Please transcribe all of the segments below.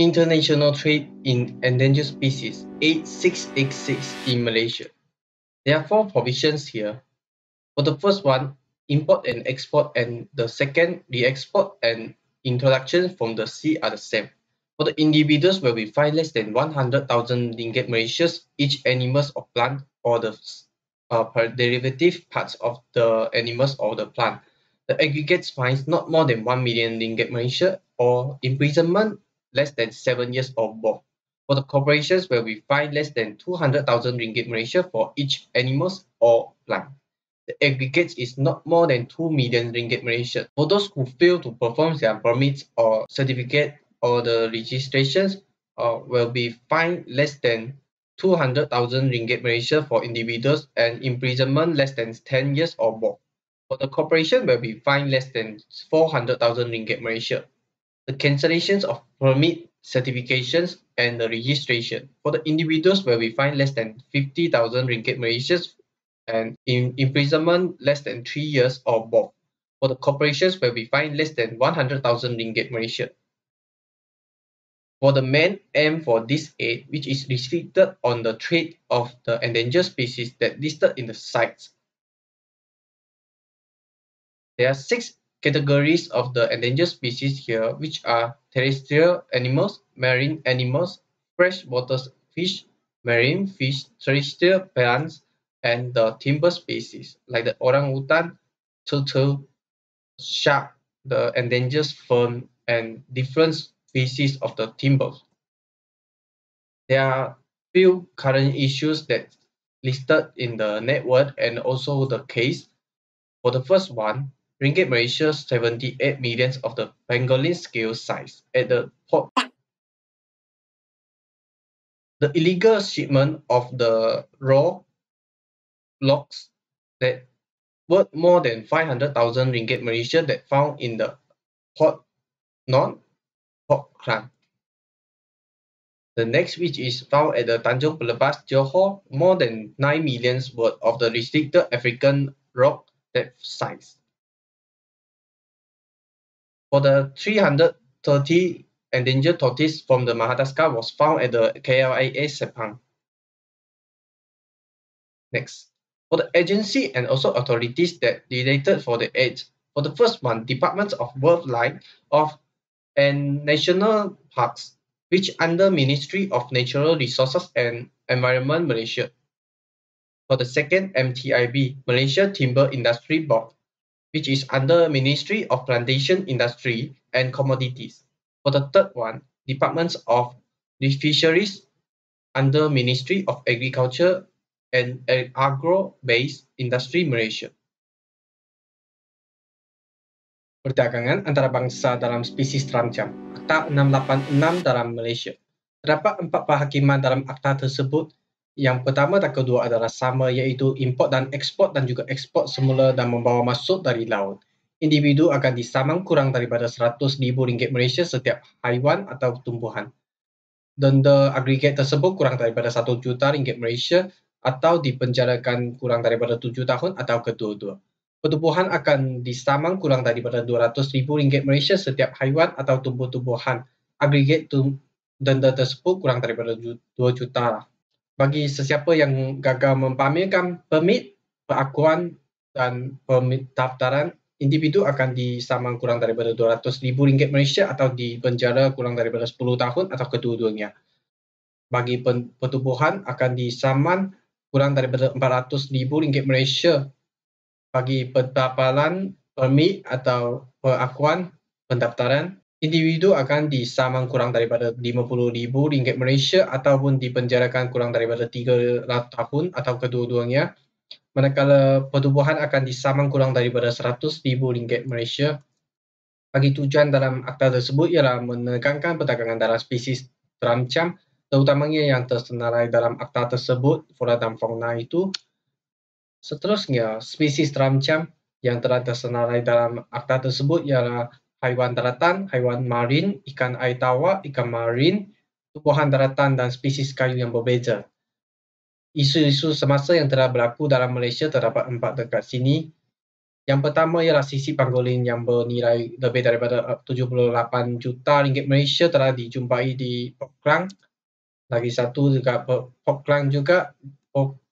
International Trade in Endangered Species 8686 in Malaysia. There are four provisions here. For the first one, import and export, and the second, the export and introduction from the sea are the same. For the individuals where we find less than 100,000 ringgit Malaysians, each animals or plant or the uh, derivative parts of the animals or the plant. The aggregate fines not more than 1 million ringgit Malaysia or imprisonment less than seven years or more. For the corporations where we find less than 200,000 ringgit Malaysia for each animals or plant. The aggregate is not more than 2 million ringgit Malaysia. For those who fail to perform their permits or certificate or the registrations uh, will be fined less than 200,000 ringgit Malaysia for individuals and imprisonment less than 10 years or more. For the corporation will be fined less than 400,000 ringgit Malaysia the cancellations of permit certifications and the registration. For the individuals where we find less than 50,000 ringgit Malaysians and in imprisonment less than three years or more. For the corporations where we find less than 100,000 ringgit Malaysian. For the main aim for this aid, which is restricted on the trade of the endangered species that listed in the sites. There are six categories of the endangered species here, which are terrestrial animals, marine animals, freshwater fish, marine fish, terrestrial plants, and the timber species like the orangutan, turtle, shark, the endangered fern, and different species of the timber. There are few current issues that listed in the network and also the case. For the first one, ringgit Malaysia 78 millions of the Bengali scale size at the port. The illegal shipment of the raw logs that worth more than 500,000 ringgit Malaysia that found in the port non port clamp. The next which is found at the Tanjung Pelebas, Johor, more than 9 millions worth of the restricted African rock that size. For the 330 endangered tortoise from the Madagascar was found at the KLIA Sepang. Next, for the agency and also authorities that related for the aid. For the first one, Department of Wildlife of and National Parks, which under Ministry of Natural Resources and Environment Malaysia. For the second, MTIB, Malaysia Timber Industry Board, which is under Ministry of Plantation Industry and Commodities. For the third one, Departments of the Fisheries under Ministry of Agriculture and Agro-Based Industry Malaysia. Perdagangan antara bangsa dalam spesies terancam, Akta 686 dalam Malaysia. Terdapat empat perhakiman dalam akta tersebut yang pertama dan kedua adalah sama iaitu import dan ekspor dan juga ekspor semula dan membawa masuk dari laut. Individu akan disaman kurang daripada rm ringgit Malaysia setiap haiwan atau tumbuhan. Denda agregat tersebut kurang daripada rm juta ringgit Malaysia atau dipenjarakan kurang daripada 7 tahun atau kedua-dua. Pertumbuhan akan disaman kurang daripada rm ringgit Malaysia setiap haiwan atau tumbuh-tumbuhan. Agregat denda tersebut kurang daripada 2 juta lah bagi sesiapa yang gagal mempamerkan permit perakuan dan permit daftaran individu akan disaman kurang daripada rm ringgit Malaysia atau dipenjara kurang daripada 10 tahun atau kedua-duanya. Bagi pertubuhan akan disaman kurang daripada rm ringgit Malaysia bagi pendapatan permit atau perakuan pendaftaran individu akan disaman kurang daripada RM50,000 Malaysia ataupun dipenjarakan kurang daripada 3 tahun atau kedua-duanya. Manakala pertubuhan akan disaman kurang daripada RM100,000 Malaysia. Bagi tujuan dalam akta tersebut ialah menegangkan perdagangan dalam spesies terancam terutamanya yang tersenarai dalam akta tersebut, flora dan fauna itu. Seterusnya, spesies terancam yang telah tersenarai dalam akta tersebut ialah haiwan daratan, haiwan marin, ikan air tawar, ikan marin, tumbuhan daratan dan spesies kayu yang berbeza. Isu-isu semasa yang telah berlaku dalam Malaysia terdapat empat dekat sini. Yang pertama ialah sisi pangolin yang bernilai lebih daripada 78 uh, juta ringgit Malaysia telah dijumpai di Port Klang. Lagi satu juga Port Klang juga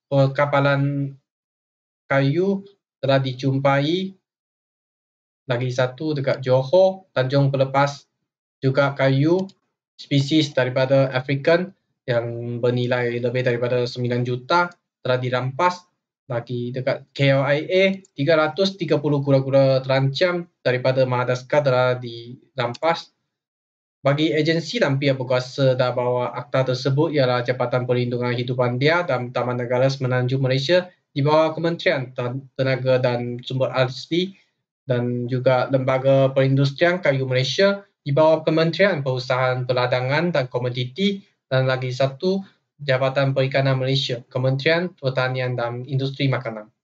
perkapalan kayu telah dijumpai lagi satu dekat Johor, Tanjung Pelepas, juga kayu spesies daripada African yang bernilai lebih daripada 9 juta telah dirampas lagi dekat KLIA 330 kura-kura terancam daripada Madagascar telah dirampas bagi agensi dan pihak berkuasa dah bawa akta tersebut ialah Jabatan Perlindungan Hidupan Dia dan Taman Negara Semenanjung Malaysia di bawah Kementerian Tenaga dan Sumber Asli dan juga lembaga perindustrian kayu Malaysia di bawah Kementerian Perusahaan Peladangan dan Komoditi dan lagi satu Jabatan Perikanan Malaysia, Kementerian Pertanian dan Industri Makanan.